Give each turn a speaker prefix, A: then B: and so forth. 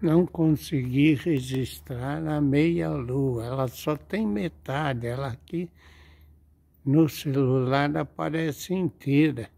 A: não consegui registrar a meia-lua. Ela só tem metade, ela aqui no celular aparece inteira.